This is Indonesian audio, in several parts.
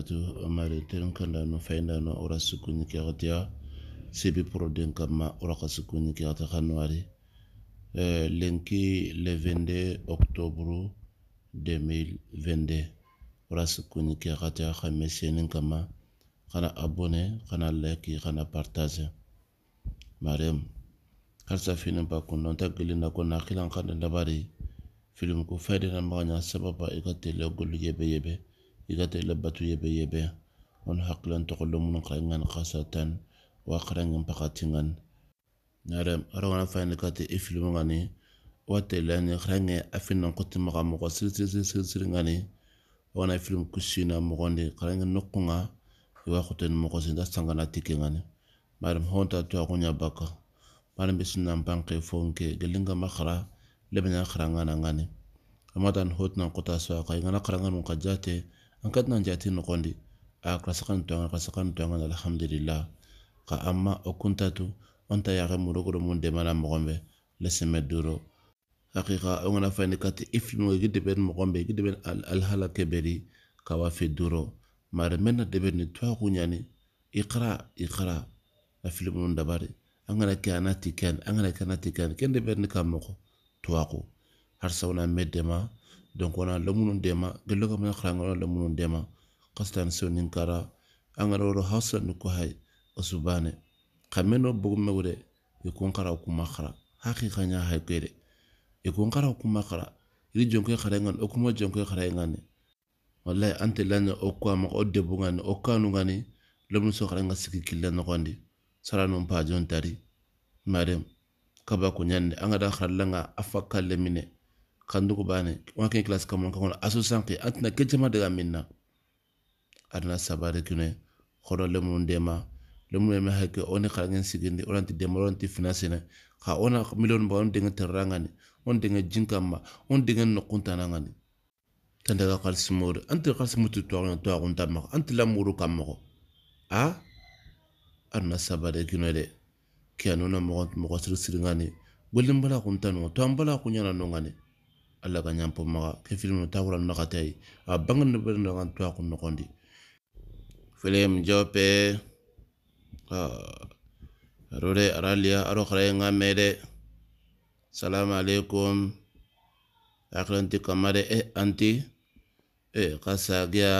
saratu amari ten kanda no fayinda no ora sukuni kexatiya sibi poroden kanma ora ka sukuni kexati xanuwari eh, lenki le 22 octobre 2022 ora sukuni kexatiya xame senin kanma xana abone xana like xana partage mariam harisa finin ba kundon ta gelin na ko na xilan xana labari filim ko fayidena maxaɲa sababa i ka tele golu yebe yebe igata ilabatu yebe yebe on haklan tokolo munun kaingan kasatan wa karangan pakatingan narem arawana fayani kate ifilmu ngani wate lani karange afinan kuti maka moko siri siri siri siri ngani wana film kusina mogonde karange nokunga iwa kuten moko sinda sangana tike ngani marim honta tuwa kunya baka marim bisinan banke fonke gelinga makara lebenya karangana ngani amadan hotna kota swa kai ngana karangan mukajate anka ka tɛna jate nɔgɔndi a karasaka ni to an ka karasaka ni alhamdulillah ka an o kunta to an ta mun dɛmɛra mɔgɔ bɛ lɛsɛmɛ hakika an fani kati ifimo gi deben mɔgɔ bɛ gi deben alhala keberi ka wa fe doro mare mena deben ni to ku nyani iqra iqra afili mun dabari an kana kɛ ana ti kɛn an kana ni ka mɔgɔ to ku har medema donc wana lamunun dema gello ka mena dema kastan so nin kara angara woro hausa nu ko hay usubane khameno bugumme wure ikun kara kuma khara iri jonko khara ngan o kuma wallahi ante lanya o o debu o kanu ngani so khara ngasiki killa no gondi saranum tari marem kaba angada khara langa afakal kanduko bane wanke class kama kan aso sanke antina kecema daga minna adana sabare kune hodo lemun dema lemun me hakke oni khalangen sigindi oranti dema oranti finasene ka ona million ba on dengan terangani on dengan jinkama on dengan nokuntanangani tandaga kalsimore anti kalsimutu toagon toagon tamma anti lamuru kammo a adana sabare kune de kianuna mogon mogon sirngani golim bala kuntano to ambala kunyana nongani alla ga ñampo maxa ke filme taxuran maxa tay a bangan bernaxan twaxu noxondi filem jope aro de araliya aro xaraye nga mede salamu alaikum aklanti kamade e anti e xa sagia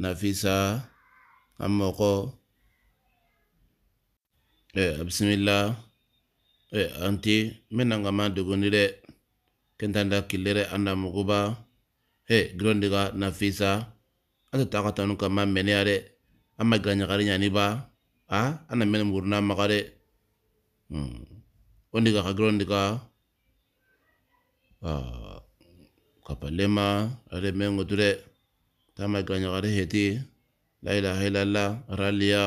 nafisa a moxo e bisimilla e anti menangama duguni de kentanda kilere anda muguba he girondiga nafisa ata taxa tanu kama meneya de an ma gilaɲagari ɲani ba a ana mene muguruna maga de wo hmm. ndiga xa girondiga ah, kapalema ade mengotu de tama gilaɲagari heti la ilaha ilalla raliya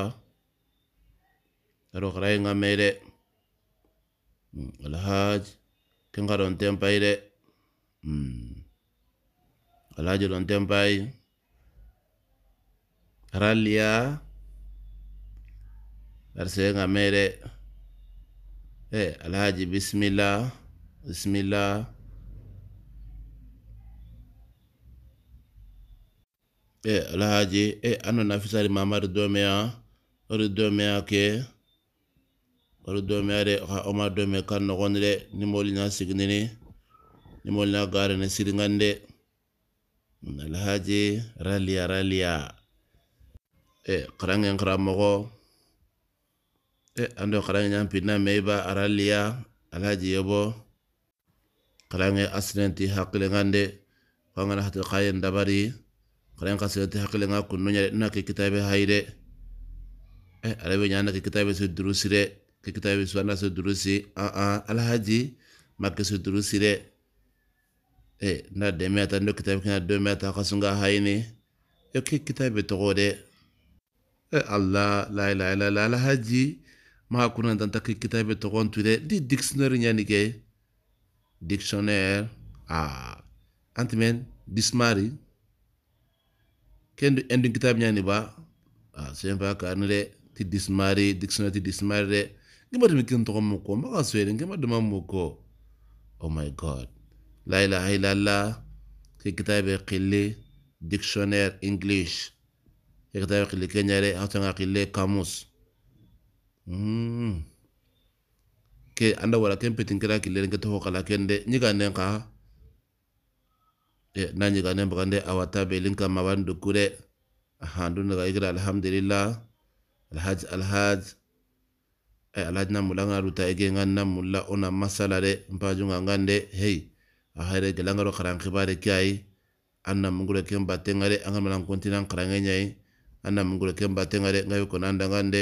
aro xarayi nga me de hmm, alhaj kenga don tempai de mm. E, alaji don tempai ralia arse nga mere eh alhaji bismillah bismillah eh alhaji eh ano nafisari mamari domea ori domea ke okay. olu domeya are ha oma dome kan no de ni moli na signe ni ni moli na garene siringan de alhaji ralia ralia e karangen go e ando karange ñan pinna meiba ralia alhaji yebo karange asinenti hakkilengan de kangana hati kayen dabari karange kasinenti hakkilenga kunnuña de na ke kitabe hayde e arabe nyana ke kitabe so durusire kitabe suwana so durusi a ah, ah, ala Haji, maka so durusi dɛ e eh, na dɛmɛ ta ndo kitabe kina dɔmɛ ta ka sun ka hayini e ya, ke kitabe togo de e eh, allah la ilaha ala alhaji ma kuna tan ta ke kitabe togo tu di dictionary ɲani ke dictionary a ah, antimen dismari kendo endu kitabe ɲani ba a sen ka anu karni ti dismari dictionary ti dismari dɛ ngimadimi kintoko moko makaswele ngimadima moko oh my god la ilaha illallah في كتاب قلي ديكشنير انجليش في كتاب قلي كنيري هاتنا kamus قاموس ke anda wala ken petin kira kile nge toho kala kende de nyiga nen ka e na nyiga nen bagande awata be linka mawan dukure aha ndu nga igra alhamdulillah alhaj alhaj ay e alhaji namula nga ruta ege nga namulla ona masala de mpaju nga ngan de hey a hayre gela nga ro karan kibare ki ay an namungure ke mbate nga de angan malang kontina ang karan ngay nyay an namungure ke mbate nga de ngayu kon anda ngan de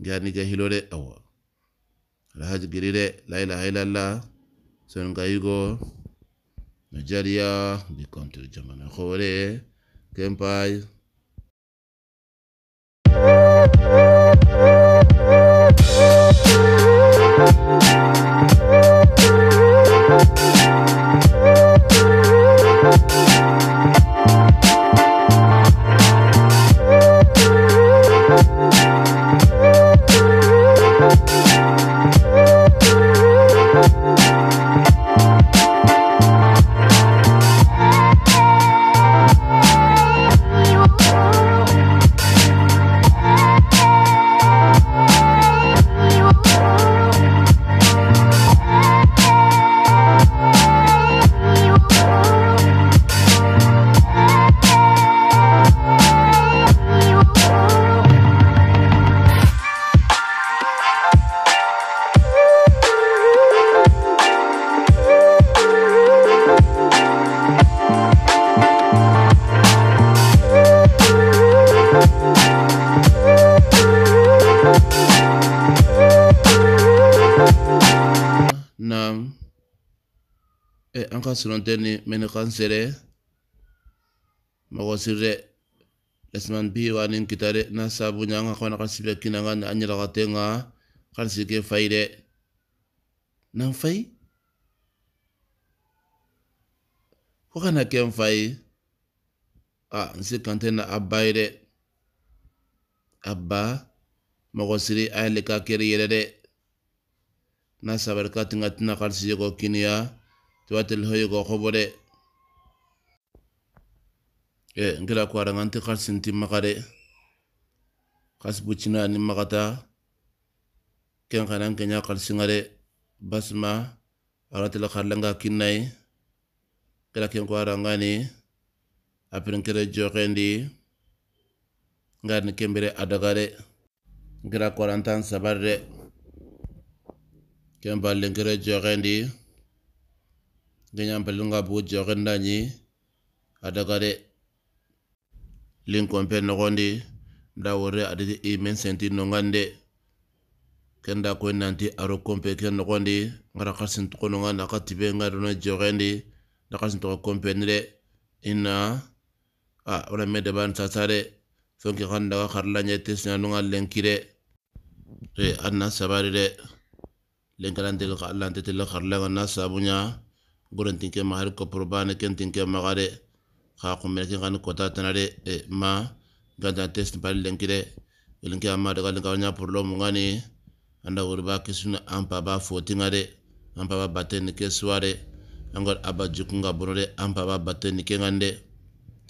gya nige hilo de awa alhaji giri de la ila hayla la sonu nga yugo nigeria bi kontri jamana khore kempay Thank you. Thank an ka s u r u n t e ni m e n ɛ kan s ɛ r e m a g o sirɛ e s m a n bi wa ni kita r e n'a sabu n y an g a k ɔ n a ka sibɛ kina n g a n an y ɛ r a ka tɛ n g a karisi kɛ f a i r e n'an fayi fo kana kɛ n fa ye a n se kan t e na a ba i r e a ba m a g o siri a y l ɛ ka kɛri y e r e d e n'a s a b a r ka t i n g a t i n a k a n s i ye kɔ k i n i a tuwatel hoyego hoɓode e ngira ko aɗa ganti harsinti makare khas buchina ni makata ken xanan kenya kar singare basma aranatela harlanga kinnayi kira ken ko ngani apren kere joxendi ngarni kembere adagare ngira ko ara sabar sabarre ken ballen kere joxendi geñan lunga bu joxenda ada adaga de no noxondi da wore di imen senti nongande kenda ko nanti aro kompe ke noxondi ngara xarsin toxononga naxa tibe nga dona di na kasin toxo kompe ni ina a ora me deban sasare sonki tes daga xarlañe no lenki de re anna sabari de lenkalantel xa la xarlanga na sabunya goren tinke magare kopropane ken tinke magare xa kummene ken xani kota tanare e, ma gantan test pali lenkire elinke amma daga linka wanya problemu ngani anda wuriba kisuna ampa ba fotingare ampa ba bateni ke suare angor aba bonore ampa ba bateni ke ngande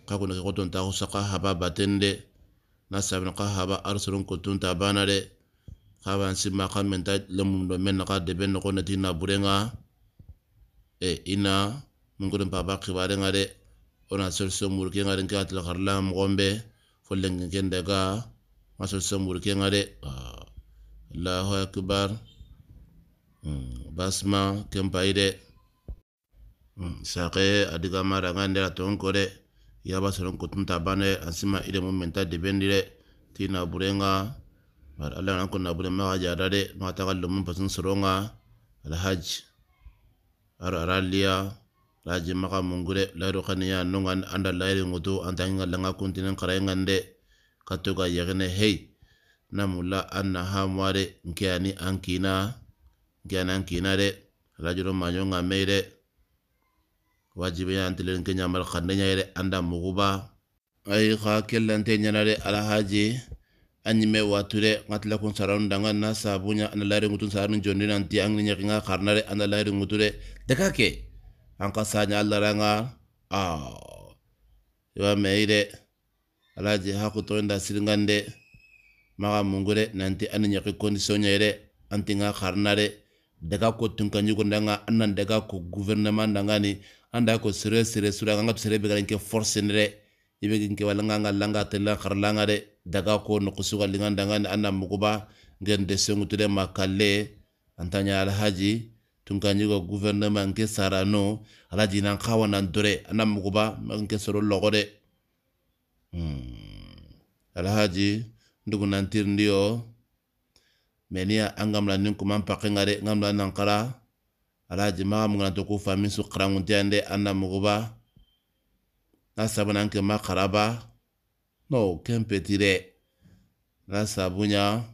xa kuneke xoton ta xusa xa haba baten de na sabina xa haba arsoron kotun ta bana de ban simma xa menta lemum men na xa debe noxo neti burenga e ina mun kudin papa kibare ade ona sorso murke ngare ke atla karla mgombe follen ken daga ma sorso murke ngare Allahu akbar mm, basma kempaide mm, sake adiga mara ngande la kore ya basron kutun tabane asima ide mun menta dibendire tina burenga mar Allah nan kunna burenga ma jara de ma ta mun ar araliya raji maka mungure laru kaniya nungan anda lairi ngudu antangi nga langa kuntini karayi ngande katuga yegine hei namula anna hamware nkiani ankina nkiani ankina re rajuro manyo nga meire wajibe ya antile nkenya mara kandanya ere anda muguba ayi kha kella nte nyanare ala haji anime wature ngatla kun saran danga na sabunya ana lari ngutun jondi nanti ang ninya kinga karnare ana lari nguture deka ke angka sanya Allah ranga a yo meire alaji haku to nda maga mungure nanti ana nyaki kondisonya ire anti nga karnare daga ko tunka nyugo ndanga anan daga ko gouvernement ni anda ko sere sere sura nga sere be ke force nre ibe ke walanga nga langa tella karlanga de daga ko no kusuga lingan dangan anna mukuba ngen de sengutude makale antanya alhaji tunkanyigo gouvernement nke sarano alaji nan kawa nan dore anna mukuba nke soro logode hmm. alhaji ndugu nantir ndio menia angamla nin kuman pake ngare ngamla nankara alhaji maga mugana to ku famin su karanguntiyande anna mukuba nasabu sabunan makaraba karaba no kempetire ra sabunya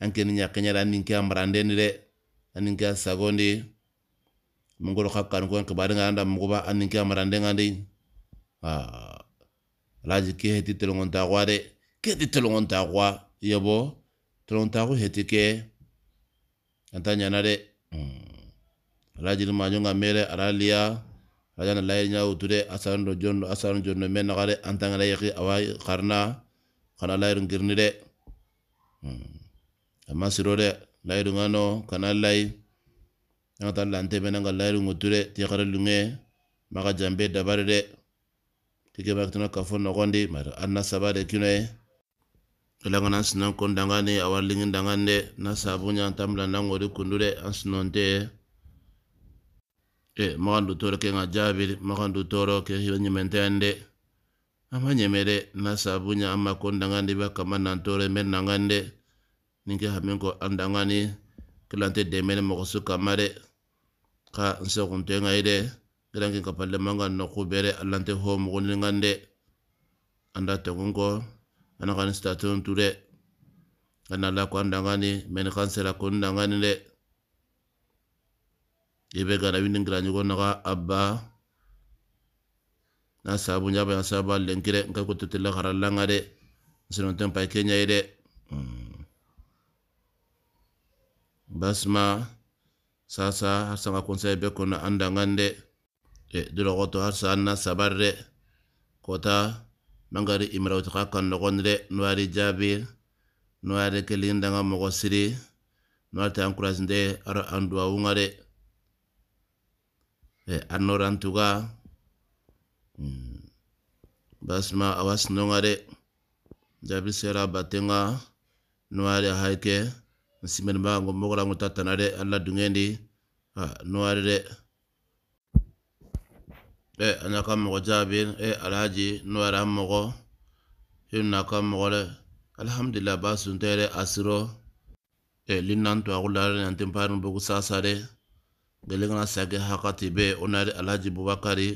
ankeni ñakkeñaɗa aninke a marandeni de aninke ke sagondi mungoro ko kankoen badanga anda muguba aninke a marandenga ndi a ah, alaji ke heti telongontaxua de ke heti gwa yebo gwa heti ke antanya ñana de alaji ni mere aralia ajana layi nya wutude asan do jonno asan jonno men na gare antanga layi ki awai ngirni de amma siro de layi ngano kana layi nga lante men nga layi ngutude ti gare lunge maka jambe dabare de tike baktuna kafo no mar anna sabade kinoe ilangana sinan kon dangane awalingin dangane na sabunya tamla nangodi kundude ansinonte e eh, magandu toro ke ŋa jaabiri magandu ke hiba ñimenteyande ama ñemere na sabuña ama ko ba kama nantore me naŋande niŋ ke hamin kilante demene mogo su ka nsekuntoye ŋa yi de kiranke kapalle maŋa noku bere allante ho anda tegun ko ana kani sitatun tu de ana la ko andaŋani yebe gara winin gira nyugo abba na sabu nyaba ya saba lenkire nka kututila haralanga de sinonten pa kenya ide mm. basma sasa har sanga be kono andangande e durogoto har sa anna sabarre kota mangari imrawti ka kan nogonde nuari jabir nuari kelindanga mogo siri nuari ta encourage nde ara anduwa wungare e annorantuga mm, basma awasinonga de jabisera batenga nuwari hayke simenbago mogorango tatana de alla dungendi nuwari de e anaka mogo jabin e alhaji nuwari an mogo hinnaka mogo le alhamdulillah basuntere asiro e linnantu agularenantin parin bogu sasa de belengana sage hakati be onari alaji bubakari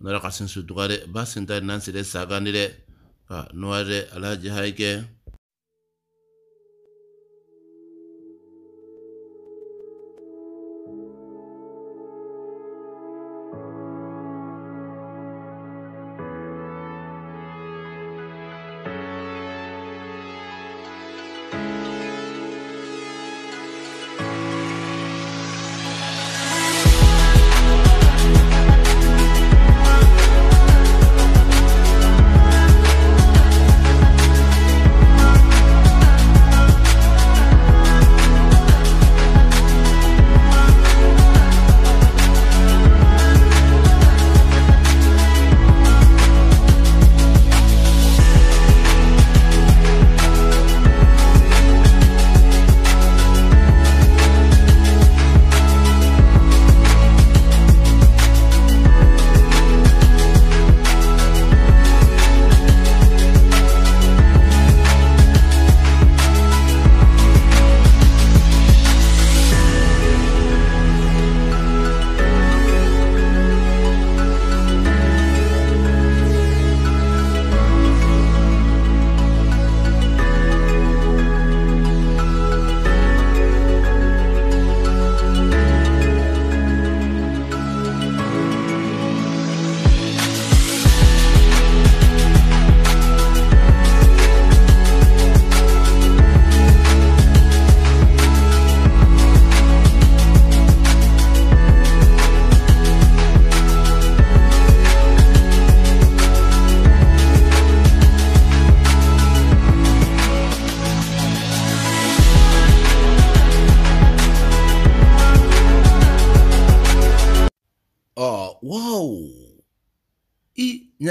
onara kasin sutugare basintari nansire saganire ka noare alaji haike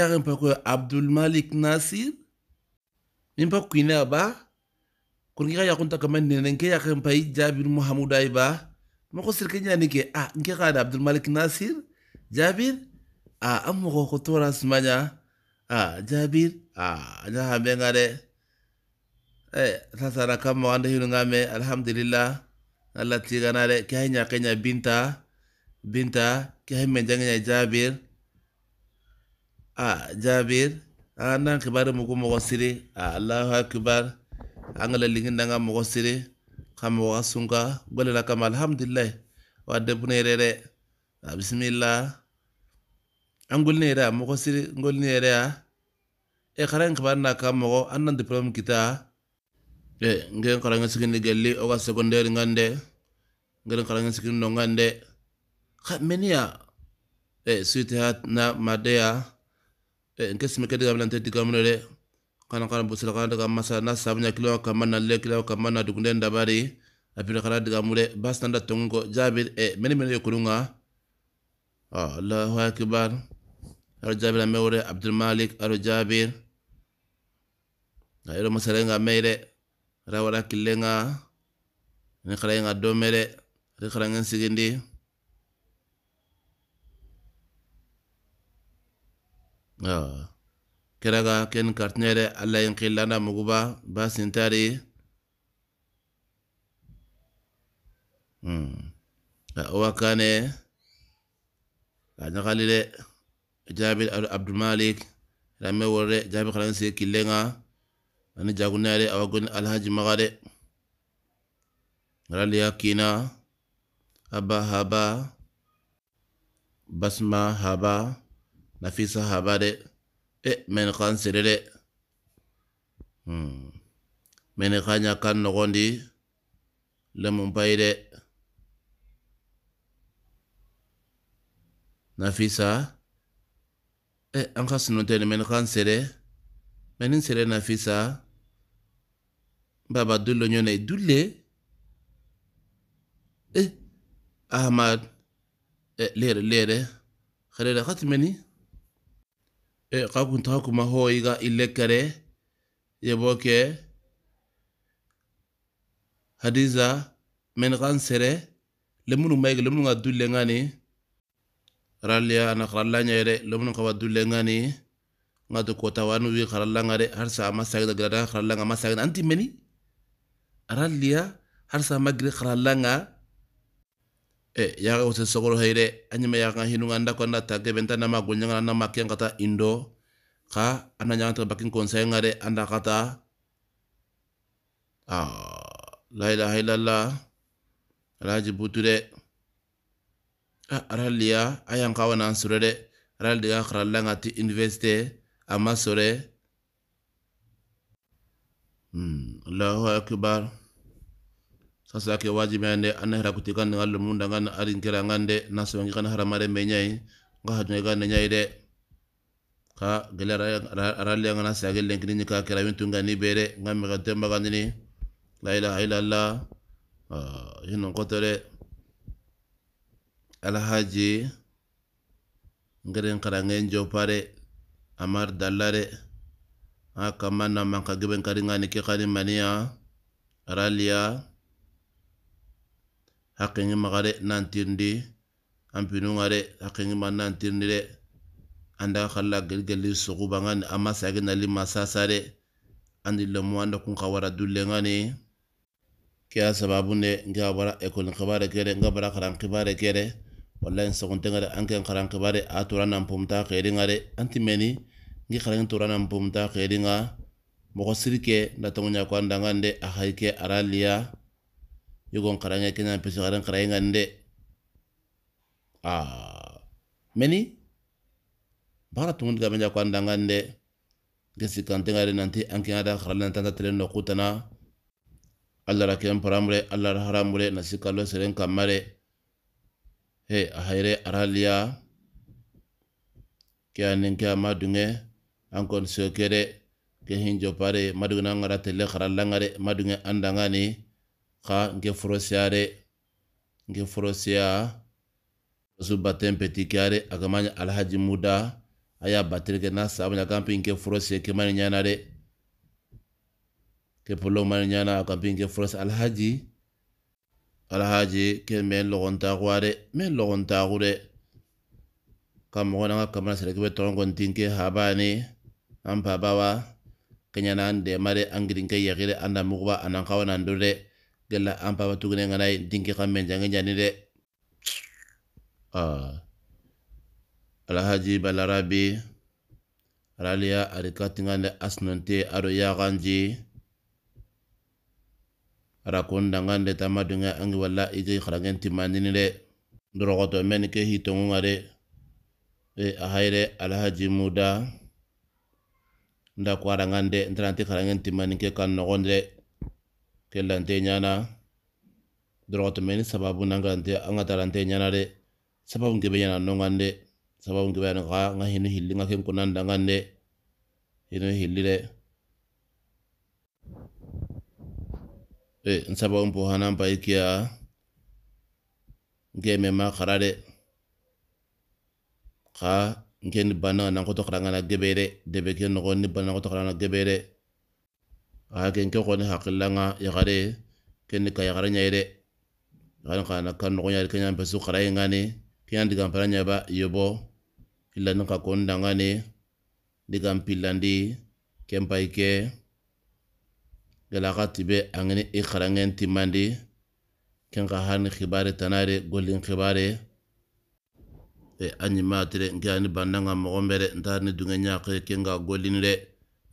ina mpako abdul malik nasir min pa kuina ba kon ki ya kunta kaman ne nke ya pai jabir muhammad ba mo ko sirke ke ah nke ka abdul malik nasir jabir ah amu ko ko tora smanya ah jabir ah ja ha ngare eh sasara sara kam mo ande ngame alhamdulillah allah ganare, re kanya kanya binta binta Kaya menjangnya jabir a ah, jabir an nan kibari mugu mɔgɔ siri a ah, allahu akbar an ka lalingin dan ka mɔgɔ siri ka mɔgɔ sunka gwalila kama alhamdulilayi wa debune yɛrɛ dɛ a ah, bisimila an golini yɛrɛ a mɔgɔ siri a e kara n kibari na ka mɔgɔ an nan kita e ngen kara ŋa sigini gelli o ka sekondɛri ŋan dɛ ngen kara ŋa sigini nɔ ŋan dɛ e suite na madeya E, en kesimi kedi gamnante digamnore kana kana busira kana daga masa na sabunya kilo ka manna le kilo ka manna dugunde ndabari apira kana daga mure bas nanda tongo jabir e meni meni yokurunga allahu akbar aro jabir amewre abdul malik aro jabir ayro masare nga meire rawara kilenga ni khara nga domere ri khara nga sigindi keraga ken kartinere alla yin xillanda muguba ba sintari hmm. owa kane a ɲagali de jabil abdulmalik rame worre jabi xalansi killenga ani jagunare awa goni alhaji maga de raliya kina haba haba basma haba Nafisa Habare, e men kan serere. Hmm. Mene kanya kan nogondi, lemon paire. Nafisa, e an ka sinutene men kan sere, menin sere Nafisa, baba dullo nyone dulle, eh, Ahmad, eh, lere lere, خلال ختمني e kakunta kuma ho iga ille kare yebo ke hadiza men kan sere lemunu mayge lemunu nga dulle ngani ralya ana kharalla nyere lemunu kawa dulle ngani nga to kota wanu wi kharalla ngare har sa ma sagda grada kharalla nga ma sagda anti meni ralya har sa e eh, yaga ose sogoro heire anyima yaga nganda nda konda tage benta nama gunyanga na makian kata indo ka ananya ta bakin konsai ngare anda kata ah la laji illallah raji buture a ah, araliya ayan kawa nan surere ral diga kharalla ngati investe ama sore hmm allahu akbar sasa ke wajibi ande kuti kutikan dengan lumun dengan arin kira ngande nasu yang ikan mare menyai ngah hajunga kan nenyai de ka gelar le ngana nasi agel yang ni ka kira wintu ngani bere ngam nini temba ni la ilaha illallah ah, hinon kotore alhaji ngen jo pare amar dallare akamana ah, manka geben ngani ke kani mania aralia haqqengi maga de nantirndi anpinunga de haqqengi ma nantirndi de anda khalla gelgelli suguba ngani amma sage nali masasa andi lemu anda kun khawara dulle ngani kiya sababu ne nga bara ekol khibare kere nga bara kharan khibare kere wallahi sogonte ngare anken kharan khibare atura nan pomta khere ngare anti meni ngi kharan tura nan pomta khere nga mogo sirike ndatongonya kwa ndangande ahaike araliya yugon karanga kina pesi karan karanga nde ah meni bara tungun ga menja kwanda ngande gesi kante ngare nanti anki ada kharala tanta telen no kutana allah ra kem paramre allah ra haramre lo seren kamare he ahaire aralia ke anen ke amadunge ankon kere ke hinjo pare madunga ngara tele langare ngare madunge andangani ka nke forosiya de nke forosiya su baten peti kiyare alhaji muda a ya batirke na sabanya kampi nke forosiya ke mani nyana re ke polo mani nyana a nke alhaji alhaji ke men logonta de men logontaxu kamu kan nggak kamera kamana sereke be torongontin ke habani an pabawa kenyana an dema de an girin anda yexi de an gella ampa papa tugune ngana dinki kamme jange jani de ah alhaji balarabi ralia ari katingande asnonte aro yaganji ara kondangande tamadunge angi walla igi xarangen timmandini de dorogoto meni ke hitongunga ngare e ala haji muda nda ko arangande ntaranti xarangen timmanin ke kan noxonde nyana, ɲana meni. sababu nangarante an ga tarante nyana de sababu nkebe nyana nongan de sababu nkebe nang xa nga hinu hilli nga ken nanda dangan de hinu hilli de e n sababu npo hanan payi kiya nke ma xara de xa nken bannaga nankoto xarangana gebe de debe ke noxon ni bannaga nankoto xarangana gebe de a ken e ke kone hakillanga yagare ken ka yagare nyai de yagare kana kan no nyai kenya besu kharai ngane kenya diga mpara nyai ba yobo illa nka konda ngane diga mpilandi kempa ike galakati be angene i kharangen timandi ken ka hani khibare tanare golin khibare e anyima tere nke ani bandanga mogombere ntarni dunge nyaqe kenga golin re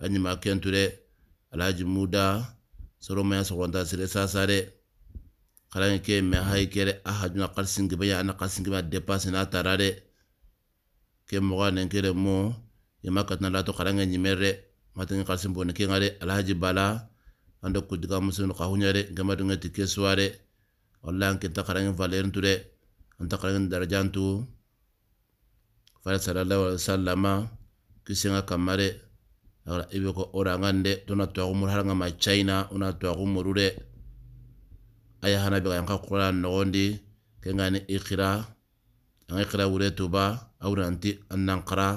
anyima kentu re alhaji muda soromaya sogonta sere sasa de kalan ke me hay kere a hajuna kalsingi be yana kalsingi be depasse na tarare de ke moga nen kere mo yama katna lato kalange nyimere matengi kalsin bone ke ngare alhaji bala ando kudiga musun ka hunyare gama dunga tike suare wallahi anke ta kalange valer ture anta darajan tu Fala sallallahu alaihi wasallama kisenga kamare agora ibe ko orangan de tona haranga ma china una twaxumuru de aya hana be yanka qura nogondi kengani iqra anga iqra wure tuba awranti annan qara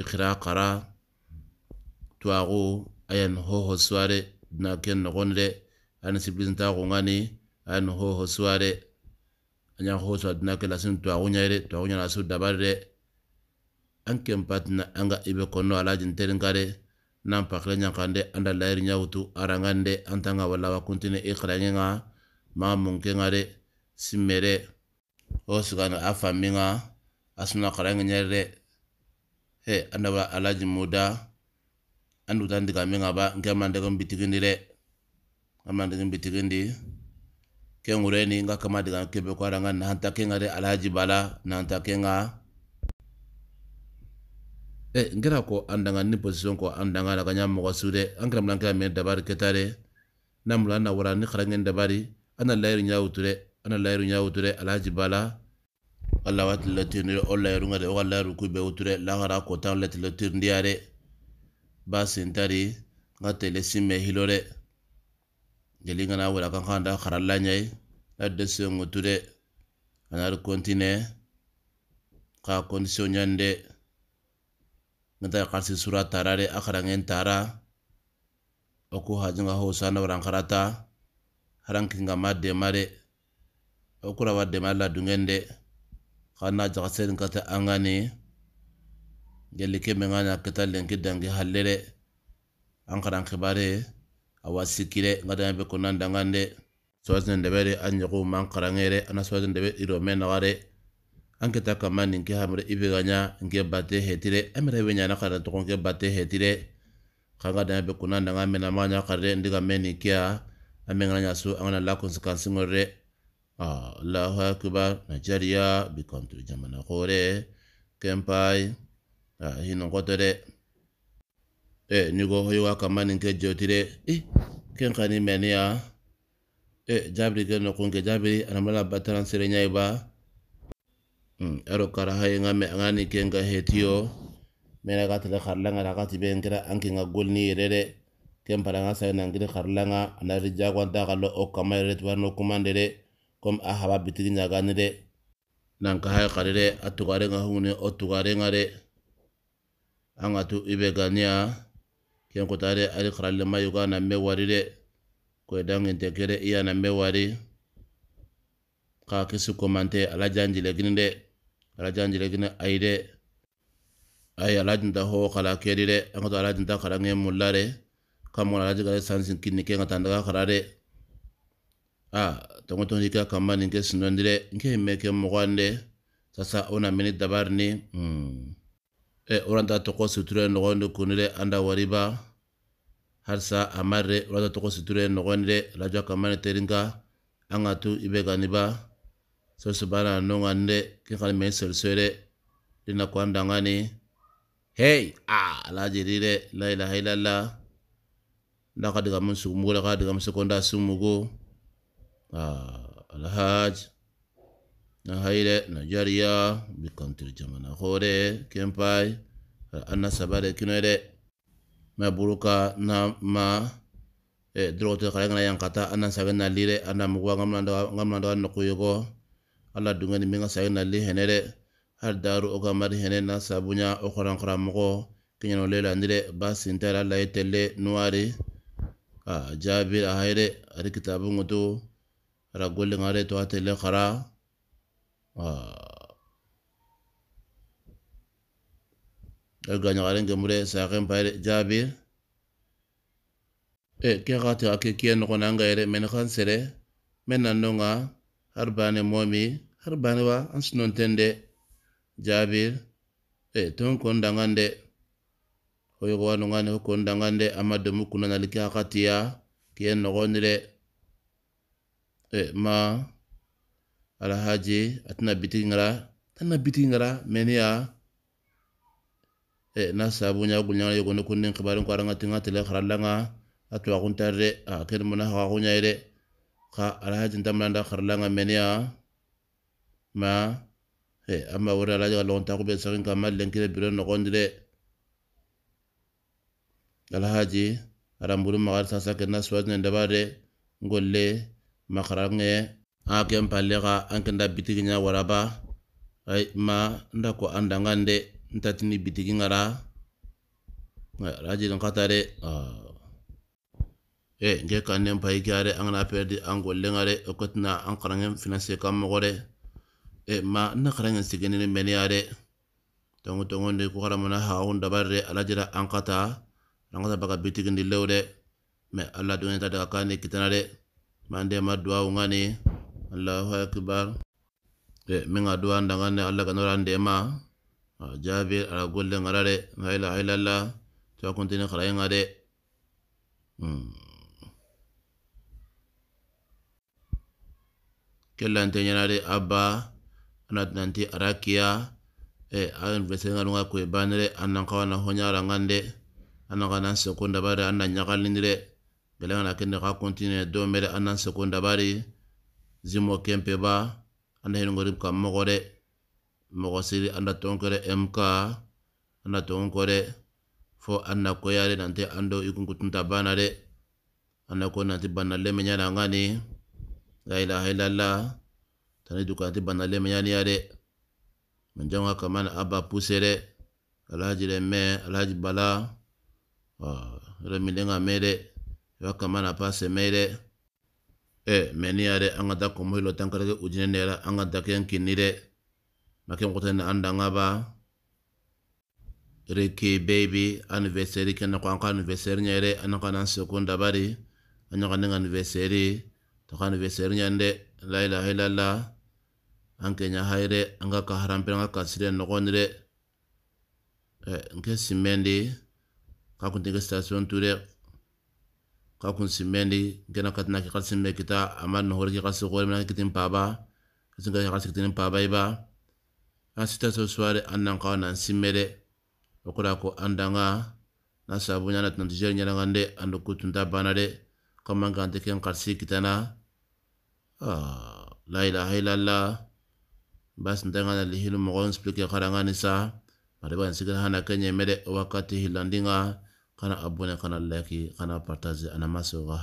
iqra qara twaxu ayan hoho suware na ken nogondi de ani sibilintaxungani ayan hoho suware anya hoho suwa dina ke lasin twaxuñayre twaxuñana su dabari an ken patina an ga ibe konno alajin terin kare nan pakile ɲankande an da layiri ɲawutu arangande an tan ga wallawa kuntini i xiranɲe ga maga munken ga de simmere wo sigani a fanmin ga he an da wala alajin muda an dutan digamin ga ba nke mandegin bitigindi de an mandegin bitigindi ken wureni n ga kama digan kebe ko arangan nahanta ken ga de bala nahanta ken ga e eh, nkira ko an danga ni position ko an la ka ɲa mɔgɔ su dɛ an kira mina kira n'a mula na wara ni xaraŋɛ dabari an na layiru ɲa wutu dɛ an na layiru bala alla wati latirindi o layiru ŋa o ka ku bɛ wutu dɛ lahara kɔtan lati latirindi ya dɛ ba sentari ŋa tele sin mɛ jeli ŋana wala kan kan da xara la ɲɛ la dese ŋutu dɛ anari ka kondisiyon ɲani ngata qarsi sura tarare akharangen tara oku hajinga ho sana warankarata harankinga ma demare okura wa demare la dungende khana jagasen kata angani gelike menganya kita lenki dangi hallere ankaran kibare awa sikire ngada be konan dangande swazin debere anyago man karangere ana swazin debe irome nagare Angketa kama nin kɛ hamre i be ka bate hetire amira i be ɲana kada tɔgɔn kɛ bate hetire kanga ka be kuna nanga mena ma ɲa karde n diga mɛ nin kɛya an be la konsekansi ŋɔr allahu ah, nigeria bi kɔntu jamana kore kɛnpai ah, hinɔgɔtɔ dɛ eh, ni hoyo hoyowa kama nin kɛ jotire eh, ken kani mɛniya eh, kunge jabri anamala bataran serenya iba ba ero hmm. kara hay nga me ngani kenga hetiyo mena ga tele kharlanga da gati be ngira anki nga golni rere kem para nga sai nangiri kharlanga na rija kwa da galo o kamare ret war no kumandere kom a haba bitigi nya ga nire nan ka hay qarere atugare nga hune o tugare nga re anga tu ibe gania ken ko tare ari kharle mayu ga na me warire ko e dangin tekere iya na me wari ka kisu komante ala janji le ginde alajan jilegine ayi de ayi alajinta ho kala kedi de alajinta karange mulla de kan mɔna sansin kinni ke ka tandaga a tongo tongo ika kamba nin ke sinondi de nke sasa ona mini dabari ni mm. e oranta tɔgɔ suture nɔgɔndi kuni anda wariba harisa amari de oranta suture nɔgɔndi de kamba ni terinka an ka tu ibe sor nongande kal me sel sore dina kwanda ngani hey ah, a jiri de la ilaha illallah nda ka diga mun sumu la ka diga mun sekonda sumugo a ah, haj na haire jariya bi kontri jamana hore kempai anna sabare kinere ma buruka na ma eh, drote kala yang kata anna sabena lire anna mugwa ngamna ndo ngamna ndo nokuyogo ala dunga ni minga sayi nali hene dɛ hali daaru o ka mari hene na sabuɲa o karankaramɔgɔ keɲanole landi dɛ ba sintara layi telle nuwari a jaabir a hayi dɛ ari kitabu ŋutu ara gollenga to a telle kara ari gaɲagaren gemu dɛ saken payi jaabir e ke xa tiga ke kiye nɔgɔna n mɛni xan sɛdɛ mɛ nan nɔ ŋa har bane momi har bane wa an sinonten de jabir e ton kon dangan de hoyo wano ngane ho kon dangan de amadde mu kuna na liki akatiya kiyen no gonire e ma alhaji atina biti ngara tanna biti ngara menia e na sabu nya gunya yo gono kunin khabarin kwaranga tinga tele kharalanga atwa kuntare a kene mona ha kunya ire ka alhaji tamlanda harlanga meniya ma he amma wori alhaji ka logontaku be sakin kamma lenkire biro nogondi de alhaji aramburu magari sasa kenna suwatine daba de ngolle makarange a ken palle ka an kenda bitigi ɲa waraba ay ma nda ko an dangan de ntatini bitigi ŋara alhaji nin kata de ah. e nge kannen payikeyare a ŋana perdi an gollenŋare wo kotina an xaraŋen finanse kanmoxore e ma n na xaraŋen siginini meniyare toŋo toŋondi ku xaramana haxun dabarire ala jira an xata an xata baka bitigindi lew de ma alla duŋenita daga kani kitanare mande ma duwawu ŋani allahu akibar e min ŋa duwa ndaŋanne alla ganora nde ma a jabir ala golle ŋarare la ilaha illa allah tuwa kuntini xaraŋe ŋa de Hmm. kellante ñanade aba anati nanti arakiya e a universitengalu ga koy banire an nan kawa na hoñara ngande an nan ka nan seko dabari an gele gana kende ka continue do mere an nan seko zimo kempe ba an na hinongorib kam mogo de mogo siri mk an tonkore fo an koyare nante an do ikunkutunta bana ko nanti banna leme ñana ngani la ilaha illallah tani dukanti banalemeyaniya de manjanwa kamani abba puse de alhaji le me alhaji bala yɔrɔ min den ka mɛn dɛ yɔrɔ kama na pa sɛmɛ dɛ ɛ mɛ ni yɛrɛ an ka da komo lɔ tan kɛrɛkɛ o jinɛ nɛra an ka da kɛn kini de ma kɛn kɔtɛ ni an danga ba reke baby anniversary ken kɔ an ka anniversary ɲɛ dɛ an ka na seko dabari an ɲaga ne ka ve ser nyande la ilaha illallah anke nya hayre haram pe anga ka sire no gonre e eh, nke simendi ka kun ke station ture ka kun gena nkena katina ki simme kita ama noxori ke xasi xoore kitin paba kasinka ke xasi kitinin paba iba baba iba a sita so xawa nan ka na wo kura ko andanga na sabunya na ngande kutunta banare kamangantikan karsi kitana ah, la ilaha illallah bas ntangana lihilu mogon karanga karangani sa mariban sigira hana kenye mede wakati hilandinga kana abune kana leki kana partage ana masoga